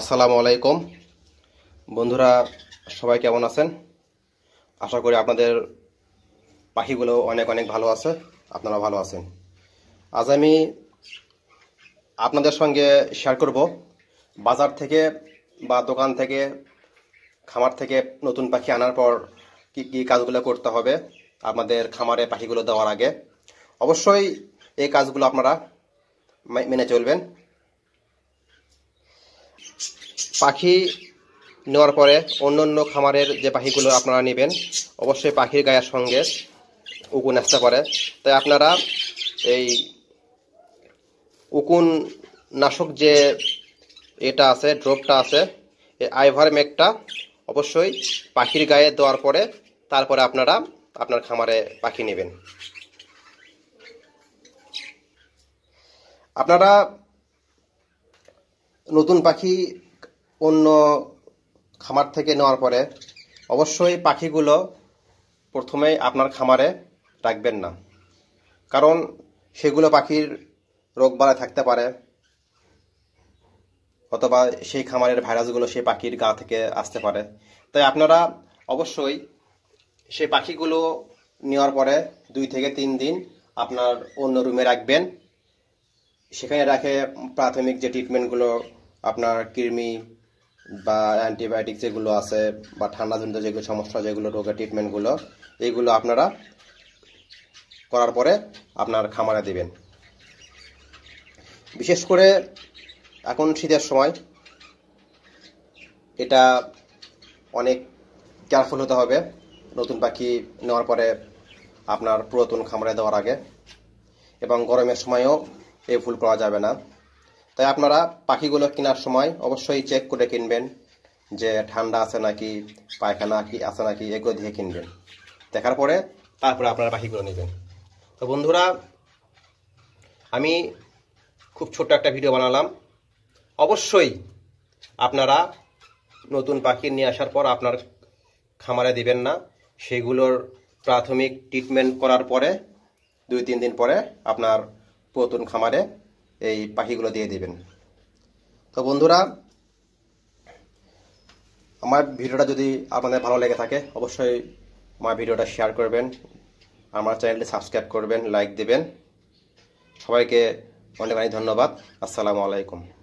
আসসালামু আলাইকুম বন্ধুরা সবাই কেমন আছেন আশা করি আপনাদের পাখিগুলো অনেক অনেক ভালো আছে আপনারা ভালো আছেন আজ আমি আপনাদের সঙ্গে শেয়ার করব বাজার থেকে বা দোকান থেকে খামার থেকে নতুন পাখি আনার পর কি কি কাজগুলো করতে হবে আপনাদের খামারে পাখিগুলো দেওয়ার আগে অবশ্যই এই কাজগুলো আপনারা মেনে চলবেন পাখি নেওয়ার পরে অন্য অন্য খামারের যে পাখিগুলো আপনারা নেবেন অবশ্যই পাখির গায়ের সঙ্গে উকুন আসতে পারে তাই আপনারা এই উকুন নাশক যে এটা আছে ড্রপটা আছে এই আইভার মেকটা অবশ্যই পাখির গায়ে দেওয়ার পরে তারপরে আপনারা আপনার খামারে পাখি নেবেন আপনারা নতুন পাখি অন্য খামার থেকে নেওয়ার পরে অবশ্যই পাখিগুলো প্রথমেই আপনার খামারে রাখবেন না কারণ সেগুলো পাখির রোগ বালা থাকতে পারে অথবা সেই খামারের ভাইরাসগুলো সেই পাখির গা থেকে আসতে পারে তাই আপনারা অবশ্যই সেই পাখিগুলো নেওয়ার পরে দুই থেকে তিন দিন আপনার অন্য রুমে রাখবেন সেখানে রাখে প্রাথমিক যে ট্রিটমেন্টগুলো আপনার কৃমি বা অ্যান্টিবায়োটিক যেগুলো আছে বা ঠান্ডাজনিত যেগুলো সমস্যা যেগুলো রোগের ট্রিটমেন্টগুলো এইগুলো আপনারা করার পরে আপনার খামারে দেবেন বিশেষ করে এখন শীতের সময় এটা অনেক কেয়ারফুল হতে হবে নতুন পাখি নেওয়ার পরে আপনার পুরাতন খামারে দেওয়ার আগে এবং গরমের সময়ও এই ভুল করা যাবে না তাই আপনারা পাখিগুলো কেনার সময় অবশ্যই চেক করে কিনবেন যে ঠান্ডা আছে নাকি পায়খানা কি আছে নাকি এগুলো দিয়ে কিনবেন দেখার পরে তারপরে আপনারা পাখিগুলো নেবেন তো বন্ধুরা আমি খুব ছোট্ট একটা ভিডিও বানালাম অবশ্যই আপনারা নতুন পাখি নিয়ে আসার পর আপনার খামারে দিবেন না সেগুলোর প্রাথমিক ট্রিটমেন্ট করার পরে দুই তিন দিন পরে আপনার পুরাতন খামারে এই পাখিগুলো দিয়ে দেবেন তো বন্ধুরা আমার ভিডিওটা যদি আপনাদের ভালো লেগে থাকে অবশ্যই আমার ভিডিওটা শেয়ার করবেন আমার চ্যানেলটি সাবস্ক্রাইব করবেন লাইক দেবেন সবাইকে অনেক অনেক ধন্যবাদ আসসালামু আলাইকুম